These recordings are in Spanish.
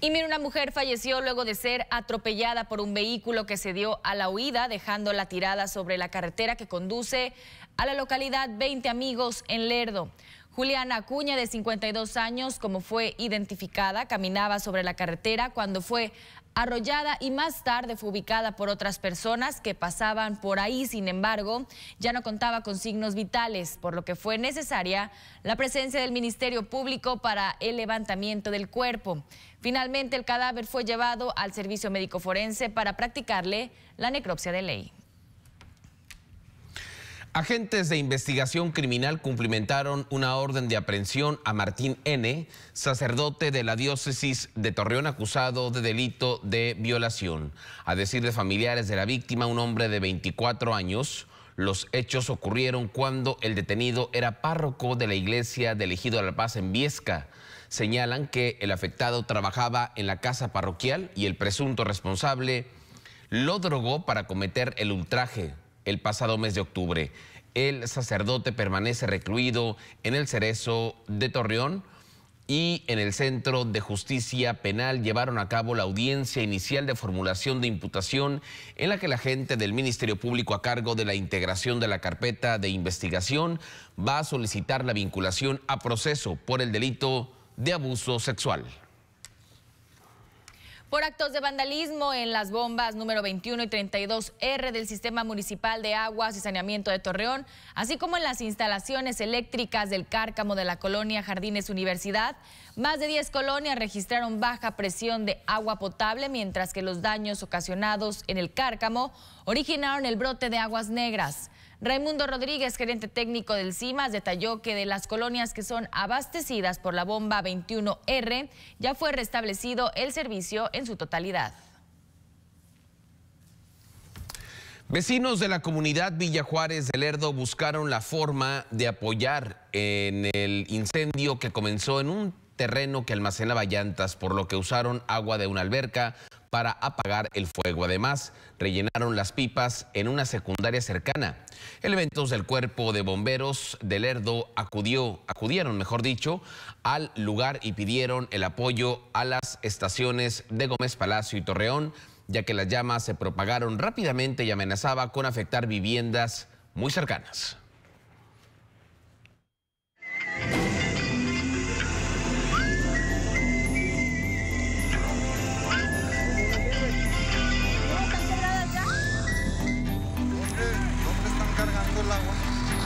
Y mira, una mujer falleció luego de ser atropellada por un vehículo que se dio a la huida, dejándola tirada sobre la carretera que conduce a la localidad 20 Amigos en Lerdo. Juliana Acuña, de 52 años, como fue identificada, caminaba sobre la carretera cuando fue arrollada y más tarde fue ubicada por otras personas que pasaban por ahí. Sin embargo, ya no contaba con signos vitales, por lo que fue necesaria la presencia del Ministerio Público para el levantamiento del cuerpo. Finalmente, el cadáver fue llevado al Servicio Médico Forense para practicarle la necropsia de ley. Agentes de investigación criminal cumplimentaron una orden de aprehensión a Martín N., sacerdote de la diócesis de Torreón acusado de delito de violación. A decir de familiares de la víctima, un hombre de 24 años, los hechos ocurrieron cuando el detenido era párroco de la iglesia de Elegido a la Paz en Viesca. Señalan que el afectado trabajaba en la casa parroquial y el presunto responsable lo drogó para cometer el ultraje el pasado mes de octubre. El sacerdote permanece recluido en el cerezo de Torreón y en el Centro de Justicia Penal llevaron a cabo la audiencia inicial de formulación de imputación en la que la gente del Ministerio Público a cargo de la integración de la carpeta de investigación va a solicitar la vinculación a proceso por el delito de abuso sexual por actos de vandalismo en las bombas número 21 y 32R del Sistema Municipal de Aguas y Saneamiento de Torreón, así como en las instalaciones eléctricas del cárcamo de la colonia Jardines Universidad. Más de 10 colonias registraron baja presión de agua potable, mientras que los daños ocasionados en el cárcamo originaron el brote de aguas negras. Raimundo Rodríguez, gerente técnico del CIMAS, detalló que de las colonias que son abastecidas por la bomba 21R, ya fue restablecido el servicio en su totalidad. Vecinos de la comunidad Villa Juárez del Erdo buscaron la forma de apoyar en el incendio que comenzó en un terreno que almacenaba llantas, por lo que usaron agua de una alberca para apagar el fuego. Además, rellenaron las pipas en una secundaria cercana. Elementos del cuerpo de bomberos del Lerdo acudió, acudieron, mejor dicho, al lugar y pidieron el apoyo a las estaciones de Gómez Palacio y Torreón, ya que las llamas se propagaron rápidamente y amenazaba con afectar viviendas muy cercanas.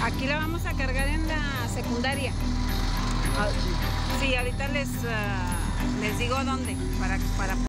Aquí la vamos a cargar en la secundaria. Ah, sí, ahorita les, ah, les digo dónde para... para...